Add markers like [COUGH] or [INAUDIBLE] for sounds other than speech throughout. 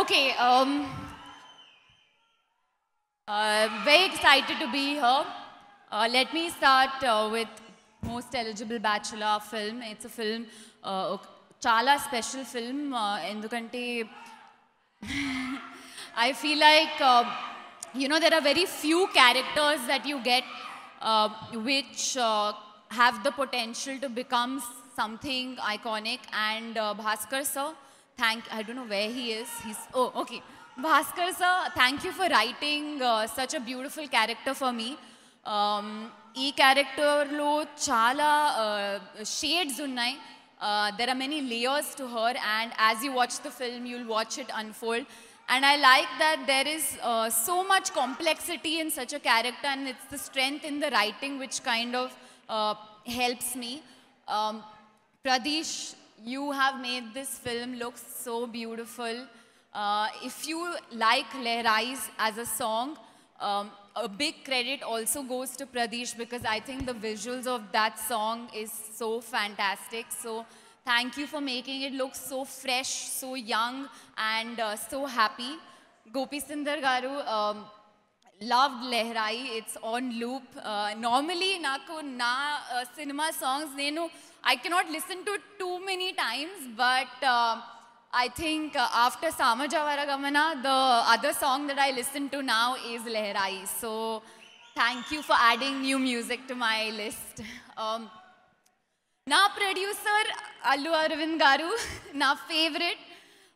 Okay. Um, uh, very excited to be here. Uh, let me start uh, with most eligible bachelor film. It's a film, uh, chala special film. Uh, Endukante, [LAUGHS] I feel like, uh, you know, there are very few characters that you get uh, which uh, have the potential to become something iconic. And uh, Bhaskar sir, thank, I don't know where he is. He's, oh, okay. Bhaskar sir, thank you for writing uh, such a beautiful character for me. Um, character ఈ uh, shades చాలా shades uh, There are many layers to her, and as you watch the film, you'll watch it unfold. And I like that there is uh, so much complexity in such a character and it's the strength in the writing which kind of uh, helps me. Um, Pradesh you have made this film look so beautiful. Uh, if you like Lehrais as a song, um, a big credit also goes to Pradesh because I think the visuals of that song is so fantastic. So thank you for making it look so fresh, so young, and uh, so happy. Gopi Sindar Garu, um, loved Lehrai. It's on loop. Uh, normally, naku na uh, cinema songs nenu I cannot listen to too many times, but uh, I think uh, after Samajavara Gamana, the other song that I listen to now is Lehrai. So thank you for adding new music to my list. Um, na producer Allu Arvind Garu, [LAUGHS] na favorite.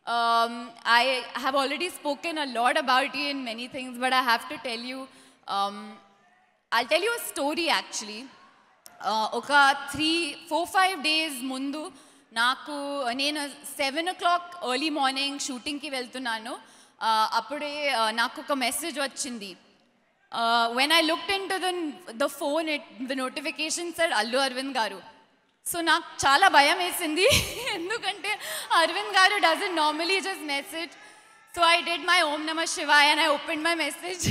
Um, I have already spoken a lot about you in many things, but I have to tell you, um, I'll tell you a story actually. okay, uh, three, four, five days mundu, uh, naaku, seven o'clock early morning shooting ki veltunano, apude naaku ka message vachindi. Uh, when I looked into the, the phone, it, the notification said, Allu Arvind Garu. So so నాకు చాలా భయం వేసింది ఎందుకంటే Arvind garu doesn't normally just message so I did my Om Namah Shivay and I open my message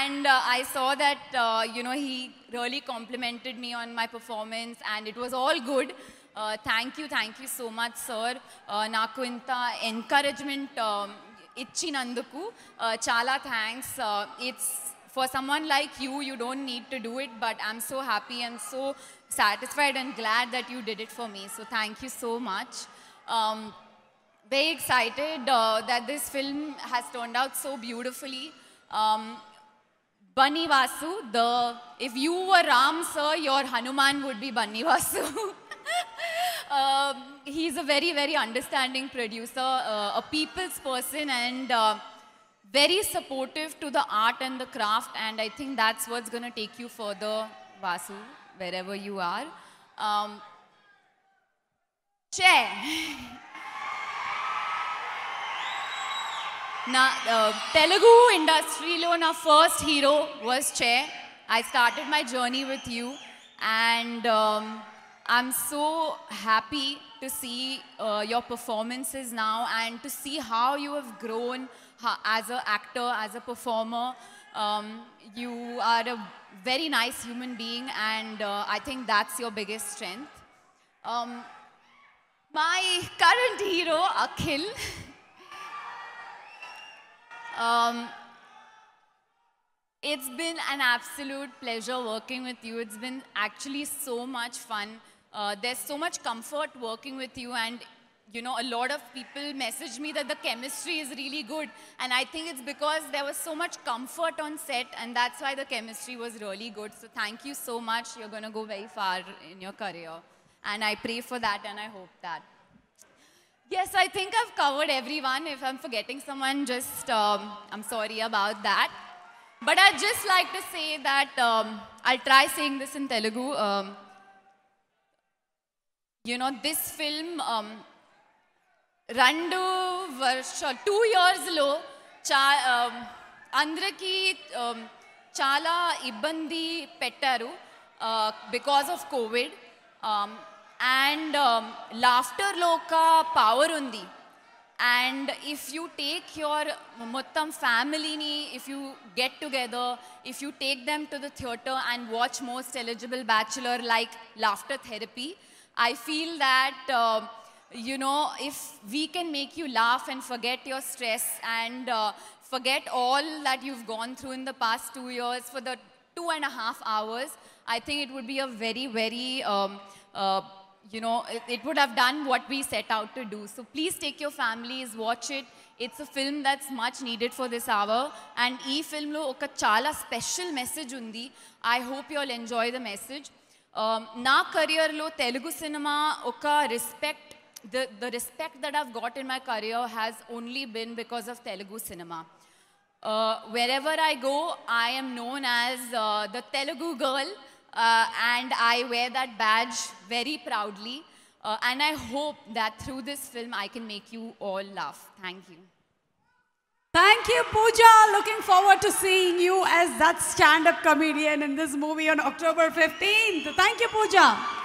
and uh, I saw that, uh, you know, he really complimented me on my performance and it was all good. Uh, thank you, thank you so much, sir. Naku uh, inta encouragement ichinanduku. Um, Chala thanks. It's for someone like you, you don't need to do it, but I'm so happy and so satisfied and glad that you did it for me. So thank you so much. Um, very excited uh, that this film has turned out so beautifully. Um, Bunny Vasu, the, if you were Ram, sir, your Hanuman would be Bunny Vasu. [LAUGHS] um, he's a very, very understanding producer, uh, a people's person, and uh, very supportive to the art and the craft, and I think that's what's going to take you further, Vasu wherever you are. Um, [LAUGHS] Now, uh, Telugu Telugu ఇండస్ట్రీలో first hero was was I started my journey with you and um, I'm so happy to see uh, your performances now and to see how you have grown as an actor, as a performer. Um, you are a very nice human being, and uh, I think that's your biggest strength. Um, my current hero, Akhil. [LAUGHS] um, it's been an absolute pleasure working with you. It's been actually so much fun. Uh, there's so much comfort working with you, and you know, a lot of people messaged me that the chemistry is really good. And I think it's because there was so much comfort on set, and that's why the chemistry was really good. So thank you so much. You're going to go very far in your career. And I pray for that, and I hope that. Yes, I think I've covered everyone. If I'm forgetting someone, just um, I'm sorry about that. But I'd just like to say that um, I'll try saying this in Telugu. Um, you know, this film um, రెండు వర్ష two ఇయర్స్లో చా అందరికీ చాలా ఇబ్బంది పెట్టారు because of covid and లాఫ్టర్లో ఒక power ఉంది and if you take your మొత్తం ఫ్యామిలీని if you get together if you take them to the theatre and watch most eligible bachelor like laughter therapy I feel that you know, if we can make you laugh and forget your stress and uh, forget all that you've gone through in the past two years for the two and a half hours, I think it would be a very, very, um, uh, you know, it, it, would have done what we set out to do. So please take your families, watch it. It's a film that's much needed for this hour. And e film lo oka chala special message undi. I hope you all enjoy the message. Um, na career lo Telugu cinema oka respect the, the respect that I've got in my career has only been because of Telugu cinema. Uh, wherever I go, I am known as uh, the Telugu girl, uh, and I wear that badge very proudly. Uh, and I hope that through this film, I can make you all laugh. Thank you. Thank you, Pooja. Looking forward to seeing you as that stand-up comedian in this movie on October 15th. Thank you, Pooja.